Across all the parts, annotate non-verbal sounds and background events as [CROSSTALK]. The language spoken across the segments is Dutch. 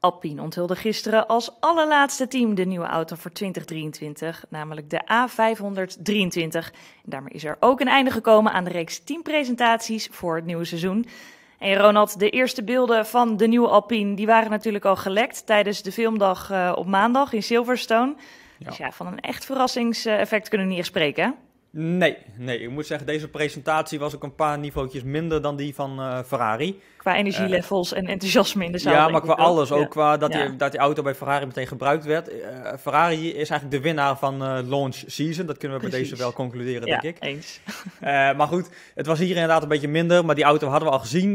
Alpine onthulde gisteren als allerlaatste team de nieuwe auto voor 2023, namelijk de A523. En daarmee is er ook een einde gekomen aan de reeks teampresentaties voor het nieuwe seizoen. En Ronald, de eerste beelden van de nieuwe Alpine die waren natuurlijk al gelekt tijdens de filmdag eh, op maandag in Silverstone. Ja. Dus ja, van een echt verrassingseffect kunnen we niet echt spreken. Hè? Nee, nee, ik moet zeggen, deze presentatie was ook een paar niveautjes minder dan die van eh, Ferrari. Qua energielevels en enthousiasme in de zaal. Ja, maar qua alles. Ook, qua dat, die, dat die auto bij Ferrari meteen gebruikt werd. Eh, Ferrari is eigenlijk de winnaar van eh, launch season. Dat kunnen we bij deze wel concluderen, ja, denk ik. eens. [LAUGHS] maar goed, het was hier inderdaad een beetje minder. Maar die auto hadden we al gezien.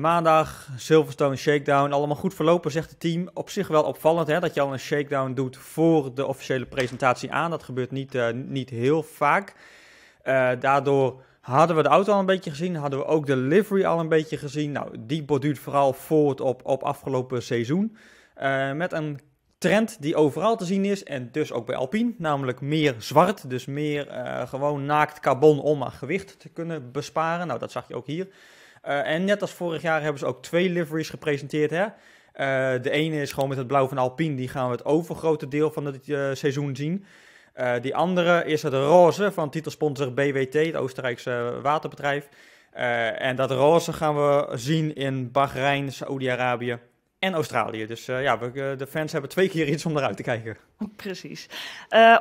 maandag, Silverstone, Shakedown. Allemaal goed verlopen, zegt het team. Op zich wel opvallend hè, dat je al een Shakedown doet voor de officiële presentatie aan. Dat gebeurt niet, niet heel vaak. Eh, daardoor hadden we de auto al een beetje gezien, hadden we ook de livery al een beetje gezien. Nou, die borduurt vooral voort op, op afgelopen seizoen. Eh, met een trend die overal te zien is en dus ook bij Alpine, namelijk meer zwart. Dus meer eh, gewoon naakt carbon om aan gewicht te kunnen besparen. Nou, dat zag je ook hier. en net als vorig jaar hebben ze ook twee liveries gepresenteerd. Hè? de ene is gewoon met het blauw van Alpine, die gaan we het overgrote deel van het seizoen zien. Eh, die andere is het roze van titelsponsor BWT, het Oostenrijkse waterbedrijf. Eh, en dat roze gaan we zien in Bahrein, Saoedi-Arabië en Australië. Dus eh, ja, we, de fans hebben twee keer iets om eruit te kijken. [LAUGHS] Precies.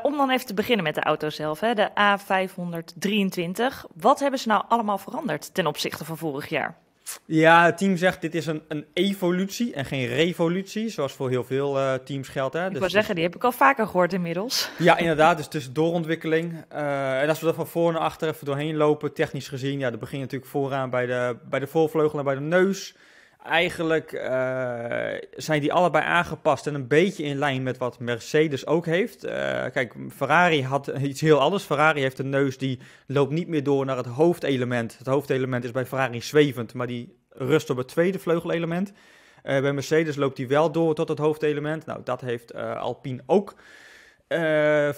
om dan even te beginnen met de auto zelf, hè, de A523. Wat hebben ze nou allemaal veranderd ten opzichte van vorig jaar? Ja, het team zegt dit is een, een evolutie en geen revolutie, zoals voor heel veel eh, teams geldt. Hè? Ik dus, zeggen, die heb ik al vaker gehoord inmiddels. [LAUGHS] Ja, inderdaad. Dus tussendoorontwikkeling. Uh, eh, en als we er van voor naar achter even doorheen lopen, technisch gezien, ja, dat begint natuurlijk vooraan bij de, bij de voorvleugel en bij de neus eigenlijk eh, zijn die allebei aangepast en een beetje in lijn met wat Mercedes ook heeft. Eh, kijk, Ferrari had iets heel anders. Ferrari heeft een neus die loopt niet meer door naar het hoofdelement. Het hoofdelement is bij Ferrari zwevend, maar die rust op het tweede vleugelelement. Uh, bij Mercedes loopt die wel door tot het hoofdelement. Nou, dat heeft Alpine ook.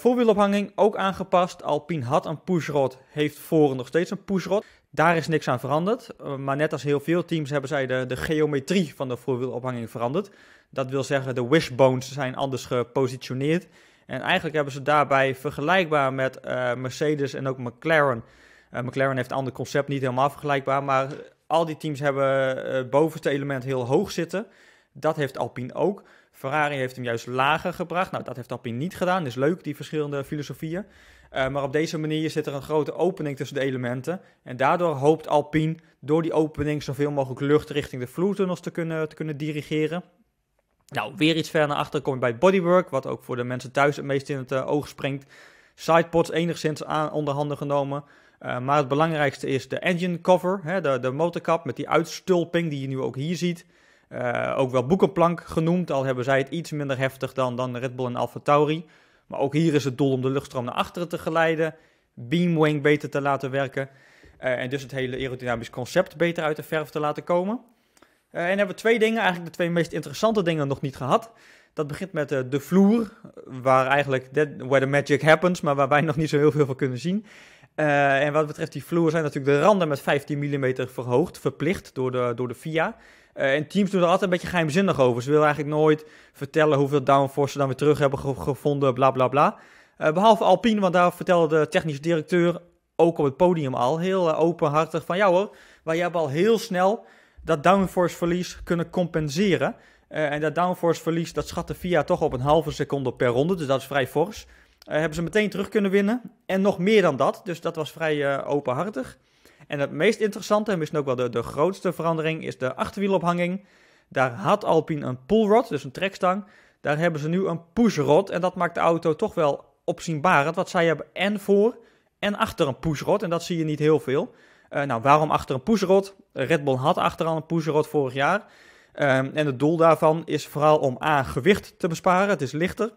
voorwielophanging ook aangepast. Alpine had een pushrod, heeft voren nog steeds een pushrod. Daar is niks aan veranderd. Eh, maar net als heel veel teams hebben zij de, de geometrie van de voorwielophanging veranderd. Dat wil zeggen, de wishbones zijn anders gepositioneerd. En eigenlijk hebben ze daarbij vergelijkbaar met eh, Mercedes en ook McLaren. Eh, McLaren heeft een ander concept, niet helemaal vergelijkbaar. Maar al die teams hebben het bovenste element heel hoog zitten. Dat heeft Alpine ook. Ferrari heeft hem juist lager gebracht. Nou, dat heeft Alpine niet gedaan. is leuk, die verschillende filosofieën. Eh, maar op deze manier zit er een grote opening tussen de elementen. En daardoor hoopt Alpine door die opening zoveel mogelijk lucht richting de vloertunnels te kunnen, te kunnen dirigeren. Nou, weer iets verder naar achter kom je bij bodywork, wat ook voor de mensen thuis het meest in het eh, oog springt. Sidepods enigszins aan, onder handen genomen. Eh, maar het belangrijkste is de engine cover, hè, de, de motorkap met die uitstulping die je nu ook hier ziet. Eh, ook wel boekenplank genoemd, al hebben zij het iets minder heftig dan, dan Red Bull en Alfa Tauri. Maar ook hier is het doel om de luchtstroom naar achteren te geleiden, beamwing beter te laten werken. Eh, en dus het hele aerodynamisch concept beter uit de verf te laten komen. Uh, en hebben we twee dingen, eigenlijk de twee meest interessante dingen nog niet gehad. Dat begint met de vloer, waar eigenlijk that, where the magic happens, maar waar wij nog niet zo heel veel van kunnen zien. en wat betreft die vloer zijn natuurlijk de randen met 15 mm verhoogd, verplicht door de, door de FIA. Eh, en teams doen er altijd een beetje geheimzinnig over. Ze willen eigenlijk nooit vertellen hoeveel downforce ze dan weer terug hebben gevonden, bla bla bla. Eh, behalve Alpine, want daar vertelde de technische directeur ook op het podium al heel eh, openhartig van ja hoor, wij hebben al heel snel dat downforce verlies kunnen compenseren. en dat downforce verlies, dat schatte VIA toch op een halve seconde per ronde, dus dat is vrij fors. hebben ze meteen terug kunnen winnen en nog meer dan dat, dus dat was vrij openhartig. En het meest interessante, en misschien ook wel de, de grootste verandering, is de achterwielophanging. Daar had Alpine een pullrod, dus een trekstang. Daar hebben ze nu een pushrod. En dat maakt de auto toch wel opzienbaar. Want zij hebben en voor en achter een pushrod. En dat zie je niet heel veel. Eh, nou, waarom achter een pushrod? Red Bull had achteraan een pushrod vorig jaar. Ehm, en het doel daarvan is vooral om A, gewicht te besparen. Het is lichter.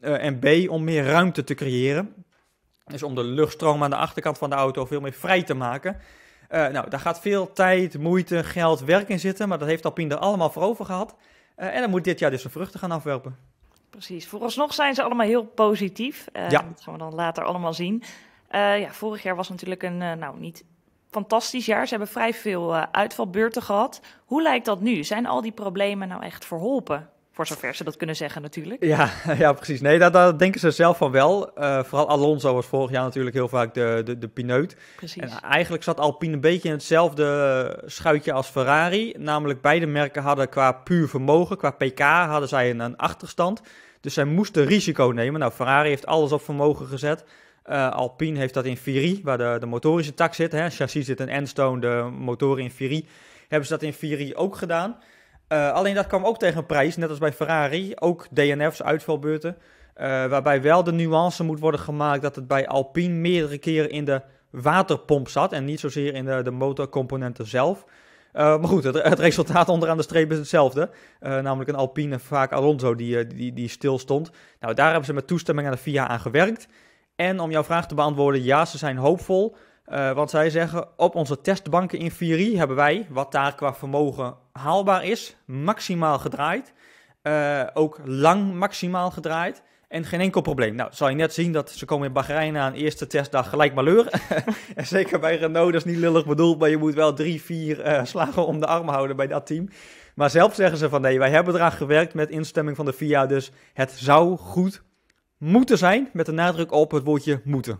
Eh, en B, om meer ruimte te creëren. Dus om de luchtstroom aan de achterkant van de auto veel meer vrij te maken. Eh, nou, daar gaat veel tijd, moeite, geld, werk in zitten, maar dat heeft Alpine er allemaal voor over gehad. Eh, en dan moet dit jaar dus zijn vruchten gaan afwerpen. Precies. Vooralsnog zijn ze allemaal heel positief. Eh, ja. Dat gaan we dan later allemaal zien. ja, vorig jaar was natuurlijk een, nou niet fantastisch jaar. Ze hebben vrij veel uitvalbeurten gehad. Hoe lijkt dat nu? Zijn al die problemen nou echt verholpen? Voor zover ze dat kunnen zeggen natuurlijk. Ja, [LAUGHS] ja precies. Nee, daar, denken ze zelf van wel. Eh, vooral Alonso was vorig jaar natuurlijk heel vaak de, de, de pineut. Precies. En eigenlijk zat Alpine een beetje in hetzelfde schuitje als Ferrari. Namelijk beide merken hadden qua puur vermogen, qua pk, hadden zij een, een achterstand. Dus zij moesten risico nemen. Nou, Ferrari heeft alles op vermogen gezet. Eh, Alpine heeft dat in Viri, waar de, de motorische tak zit. Hè. Chassis zit in Enstone, de motoren in Viri. Hebben ze dat in Viri ook gedaan. Eh, alleen dat kwam ook tegen een prijs, net als bij Ferrari, ook DNF's, uitvalbeurten. Uh, waarbij wel de nuance moet worden gemaakt dat het bij Alpine meerdere keren in de waterpomp zat en niet zozeer in de, de motorcomponenten zelf. Eh, maar goed, het, het, resultaat onderaan de streep is hetzelfde. namelijk een Alpine, vaak Alonso, die, die, die stil stond. Nou, daar hebben ze met toestemming aan de FIA aan gewerkt. En om jouw vraag te beantwoorden, ja, ze zijn hoopvol. Eh, want zij zeggen, op onze testbanken in Fury hebben wij, wat daar qua vermogen haalbaar is, maximaal gedraaid. Eh, ook lang maximaal gedraaid. En geen enkel probleem. Nou, zal je net zien dat ze komen in Bahrein aan eerste testdag gelijk malheur. [LAUGHS] en zeker bij Renault, dat is niet lullig bedoeld, maar je moet wel drie, vier eh, slagen om de arm houden bij dat team. Maar zelf zeggen ze van nee, wij hebben eraan gewerkt met instemming van de FIA, dus het zou goed moeten zijn, met de nadruk op het woordje moeten.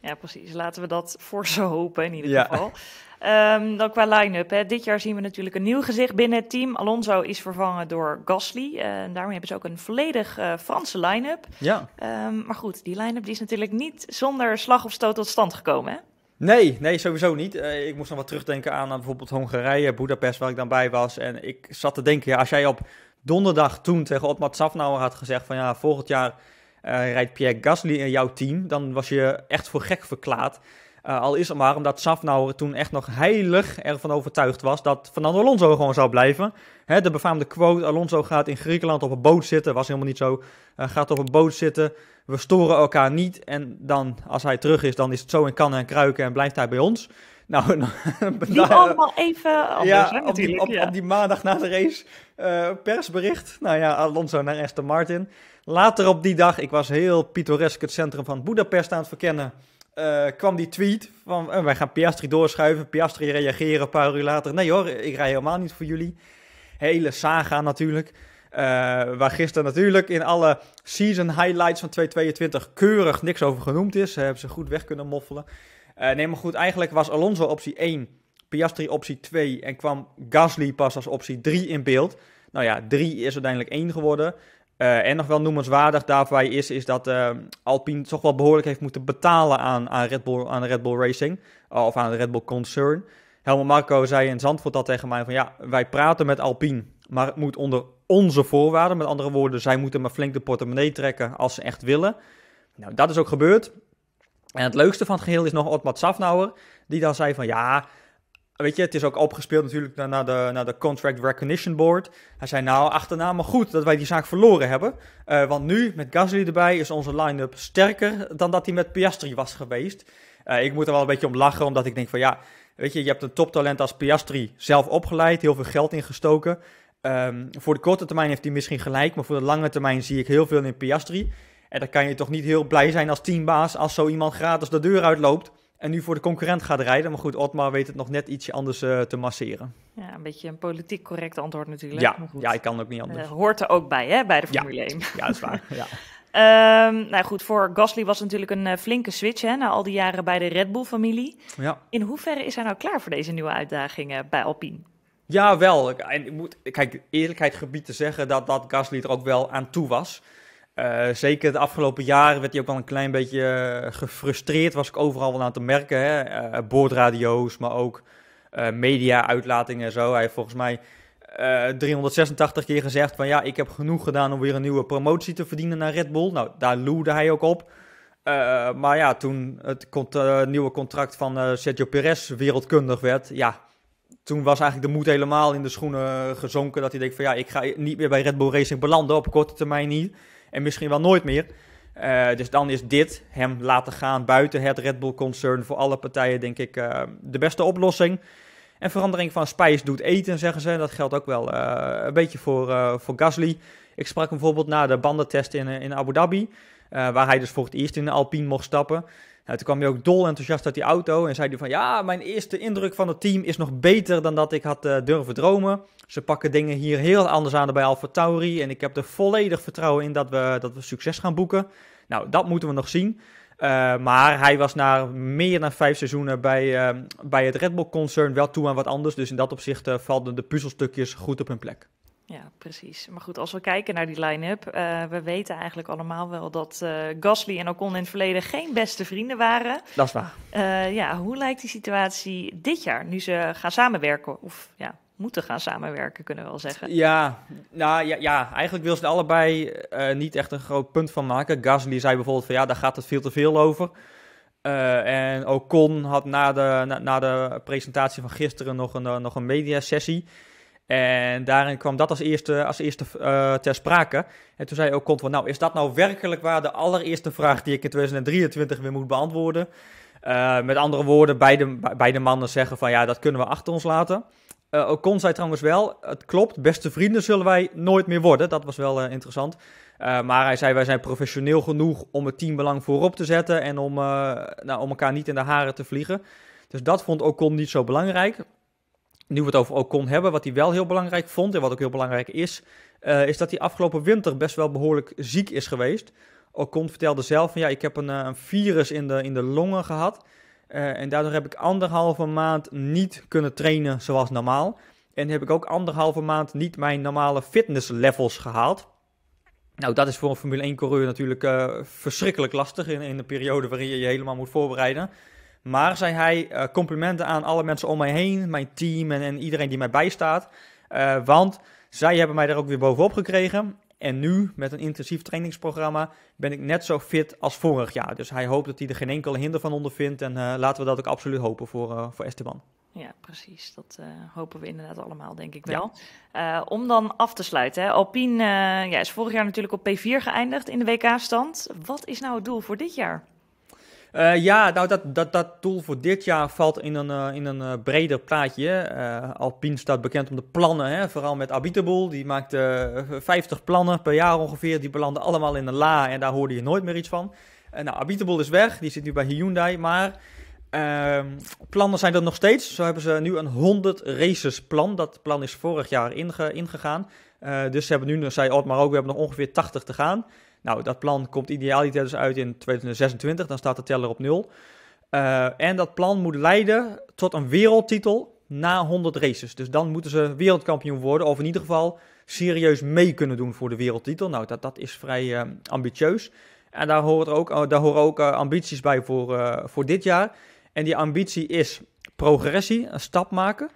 Ja, precies. Laten we dat voor ze hopen in ieder geval. Ehm, dan qua line-up. Dit jaar zien we natuurlijk een nieuw gezicht binnen het team. Alonso is vervangen door Gasly. Eh, en daarmee hebben ze ook een volledig eh, Franse line-up. Ja. Ehm, maar goed, die line-up is natuurlijk niet zonder slag of stoot tot stand gekomen. Hè? Nee, nee, sowieso niet. Eh, ik moest dan wat terugdenken aan, bijvoorbeeld Hongarije, Budapest, waar ik dan bij was. En ik zat te denken, ja, als jij op donderdag toen tegen Otmar Safnauer had gezegd van ja, volgend jaar eh, rijdt Pierre Gasly in jouw team, dan was je echt voor gek verklaard. Eh, al is het maar omdat Safnauer toen echt nog heilig ervan overtuigd was dat Fernando Alonso gewoon zou blijven. Hè, de befaamde quote: Alonso gaat in Griekenland op een boot zitten. Was helemaal niet zo. Uh, gaat op een boot zitten. We storen elkaar niet. En dan, als hij terug is, dan is het zo in kannen en kruiken en blijft hij bij ons. [LAUGHS] Nou, [LAUGHS] die allemaal even anders, hè, op, die, op, op die maandag na de race persbericht. Nou ja, Alonso naar Aston Martin. Later op die dag, ik was heel pittoresk het centrum van Budapest aan het verkennen. Eh, kwam die tweet van eh, wij gaan Piastri doorschuiven. Piastri reageren een paar uur later. Nee hoor, ik rij helemaal niet voor jullie. Hele saga natuurlijk. Eh, waar gisteren natuurlijk in alle season highlights van 2022 keurig niks over genoemd is. hebben ze goed weg kunnen moffelen. nee maar goed, eigenlijk was Alonso optie 1, Piastri optie 2 en kwam Gasly pas als optie 3 in beeld. Nou ja, 3 is uiteindelijk 1 geworden. Eh, en nog wel noemenswaardig daarbij is, is dat eh, Alpine toch wel behoorlijk heeft moeten betalen aan, aan, Red, Bull, aan Red Bull Racing. Eh, of aan de Red Bull Concern. Helmut Marco zei in Zandvoort al tegen mij van ja, wij praten met Alpine. Maar het moet onder onze voorwaarden. Met andere woorden, zij moeten maar flink de portemonnee trekken als ze echt willen. Nou, dat is ook gebeurd. En het leukste van het geheel is nog Otmar Safnauer. Die dan zei van ja, Weet je, het is ook opgespeeld natuurlijk naar, de, naar de Contract Recognition Board. Hij zei nou achterna, maar goed dat wij die zaak verloren hebben. Eh, want nu, met Gasly erbij, is onze line-up sterker dan dat hij met Piastri was geweest. Eh, ik moet er wel een beetje om lachen, omdat ik denk van ja, weet je, je hebt een toptalent als Piastri zelf opgeleid, heel veel geld ingestoken. Ehm, voor de korte termijn heeft hij misschien gelijk, maar voor de lange termijn zie ik heel veel in Piastri. En dan kan je toch niet heel blij zijn als teambaas als zo iemand gratis de deur uitloopt. En nu voor de concurrent gaat rijden. Maar goed, Otmar weet het nog net ietsje anders eh, te masseren. Ja, een beetje een politiek correct antwoord natuurlijk. Ja, maar goed. ja ik kan ook niet eh, anders. hoort er ook bij, hè, bij de Formule ja. 1. Ja, dat is waar. [LAUGHS] ja. Ehm, nou goed, voor Gasly was het natuurlijk een eh, flinke switch hè, na al die jaren bij de Red Bull-familie. Ja. In hoeverre is hij nou klaar voor deze nieuwe uitdagingen bij Alpine? Ja, wel. En ik moet, kijk, eerlijkheid gebied te zeggen dat, dat Gasly er ook wel aan toe was. Eh, zeker de afgelopen jaren werd hij ook wel een klein beetje eh, gefrustreerd, was ik overal wel aan te merken. Hè? Eh, boordradio's, maar ook media-uitlatingen en zo. Hij heeft volgens mij 386 keer gezegd van ja, ik heb genoeg gedaan om weer een nieuwe promotie te verdienen naar Red Bull. Nou, daar loeide hij ook op. maar ja, toen het nieuwe contract van Sergio Perez wereldkundig werd, ja, toen was eigenlijk de moed helemaal in de schoenen gezonken. Dat hij denkt van ja, ik ga niet meer bij Red Bull Racing belanden, op korte termijn niet en misschien wel nooit meer. Eh, dus dan is dit, hem laten gaan buiten het Red Bull-concern, voor alle partijen denk ik eh, de beste oplossing. En verandering van spijs doet eten, zeggen ze. Dat geldt ook wel eh, een beetje voor, voor Gasly. Ik sprak bijvoorbeeld na de bandentest in, in Abu Dhabi, waar hij dus voor het eerst in de Alpine mocht stappen. Nou, toen kwam hij ook dol enthousiast uit die auto en zei hij van ja, mijn eerste indruk van het team is nog beter dan dat ik had eh, durven dromen. Ze pakken dingen hier heel anders aan dan bij Alfa Tauri en ik heb er volledig vertrouwen in dat we, dat we succes gaan boeken. Nou, dat moeten we nog zien. Eh, maar hij was na meer dan vijf seizoenen bij, eh, bij het Red Bull-concern wel toe aan wat anders. Dus in dat opzicht vallen de puzzelstukjes goed op hun plek. Ja, precies. Maar goed, als we kijken naar die line-up, eh, we weten eigenlijk allemaal wel dat eh, Gasly en Ocon in het verleden geen beste vrienden waren. Dat is waar. Eh, ja, hoe lijkt die situatie dit jaar, nu ze gaan samenwerken? Of ja, moeten gaan samenwerken, kunnen we wel zeggen. Ja, nou ja, ja eigenlijk wil ze allebei niet echt een groot punt van maken. Gasly zei bijvoorbeeld van ja, daar gaat het veel te veel over. en Ocon had na de, na, de presentatie van gisteren nog een, nog een mediasessie. sessie en daarin kwam dat als eerste, als eerste eh, ter sprake. En toen zei ook Kont, nou is dat nou werkelijk waar de allereerste vraag die ik in 2023 weer moet beantwoorden? Eh, met andere woorden, beide, mannen zeggen van ja, dat kunnen we achter ons laten. Uh, eh, Ocon zei trouwens wel, het klopt, beste vrienden zullen wij nooit meer worden. Dat was wel interessant. maar hij zei, wij zijn professioneel genoeg om het teambelang voorop te zetten en om, nou, om elkaar niet in de haren te vliegen. Dus dat vond Ocon niet zo belangrijk nu we het over Ocon hebben, wat hij wel heel belangrijk vond en wat ook heel belangrijk is, eh, is dat hij afgelopen winter best wel behoorlijk ziek is geweest. Ocon vertelde zelf van ja, ik heb een, eh, virus in de, in de longen gehad. Eh, en daardoor heb ik anderhalve maand niet kunnen trainen zoals normaal. En heb ik ook anderhalve maand niet mijn normale fitness levels gehaald. Nou, dat is voor een Formule 1 coureur natuurlijk verschrikkelijk lastig in, in een periode waarin je je helemaal moet voorbereiden. Maar zei hij, eh, complimenten aan alle mensen om mij heen, mijn team en, en iedereen die mij bijstaat. Eh, want zij hebben mij daar ook weer bovenop gekregen. En nu, met een intensief trainingsprogramma, ben ik net zo fit als vorig jaar. Dus hij hoopt dat hij er geen enkele hinder van ondervindt. En eh, laten we dat ook absoluut hopen voor, voor Esteban. Ja, precies. Dat hopen we inderdaad allemaal, denk ik wel. om dan af te sluiten. Hè. Alpine ja, is vorig jaar natuurlijk op P4 geëindigd in de WK-stand. Wat is nou het doel voor dit jaar? Eh, ja, nou, dat, dat, dat doel voor dit jaar valt in een, eh, in een eh, breder plaatje. Alpine staat bekend om de plannen, hè? vooral met Abitable. Die maakt 50 plannen per jaar ongeveer. Die belanden allemaal in een la en daar hoorde je nooit meer iets van. nou, Abitable is weg, die zit nu bij Hyundai, maar... Ehm, plannen zijn er nog steeds. Zo hebben ze nu een 100 races plan. Dat plan is vorig jaar inge ingegaan. dus ze hebben nu, nou, zei Otmar ook, we hebben nog ongeveer 80 te gaan. Nou, dat plan komt idealiter dus uit in 2026, dan staat de teller op nul. Eh, en dat plan moet leiden tot een wereldtitel na 100 races. Dus dan moeten ze wereldkampioen worden, of in ieder geval serieus mee kunnen doen voor de wereldtitel. Nou, dat, dat is vrij eh, ambitieus. En daar, horen ook, eh, daar horen ook ambities bij voor, voor dit jaar. En die ambitie is progressie, een stap maken.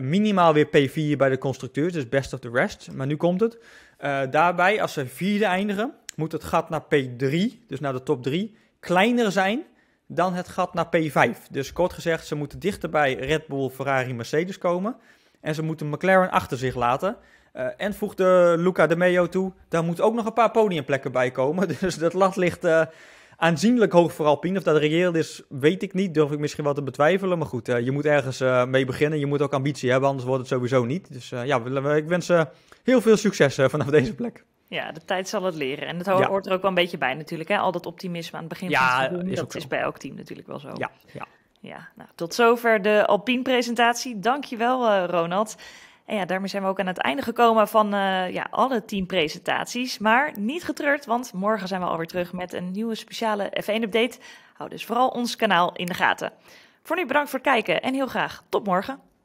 minimaal weer P4 bij de constructeurs, dus best of the rest. Maar nu komt het. Eh, daarbij, als ze vierde eindigen, moet het gat naar P3, dus naar de top 3, kleiner zijn dan het gat naar P5. Dus kort gezegd, ze moeten dichter bij Red Bull, Ferrari, Mercedes komen. En ze moeten McLaren achter zich laten. Eh, en voegde eh, Luca de Meo toe, daar moeten ook nog een paar podiumplekken bij komen. [LAUGHS] Dus dat lat ligt, aanzienlijk hoog voor Alpine. Of dat reëel is, weet ik niet. Durf ik misschien wat te betwijfelen. Maar goed, eh, je moet ergens eh, mee beginnen. Je moet ook ambitie hebben, anders wordt het sowieso niet. Dus eh, ja, ik wens heel veel succes vanaf deze plek. Ja, de tijd zal het leren. En het hoort er ook wel een beetje bij natuurlijk. Hè? Al dat optimisme aan het begin ja, van het seizoen, dat is bij elk team natuurlijk wel zo. Ja, ja. ja nou, tot zover de Alpine presentatie. Dankjewel, wel, Ronald. En ja, daarmee zijn we ook aan het einde gekomen van uh, ja, alle teampresentaties. Maar niet getreurd, want morgen zijn we alweer terug met een nieuwe speciale F1-update. Hou dus vooral ons kanaal in de gaten. Voor nu bedankt voor het kijken en heel graag tot morgen.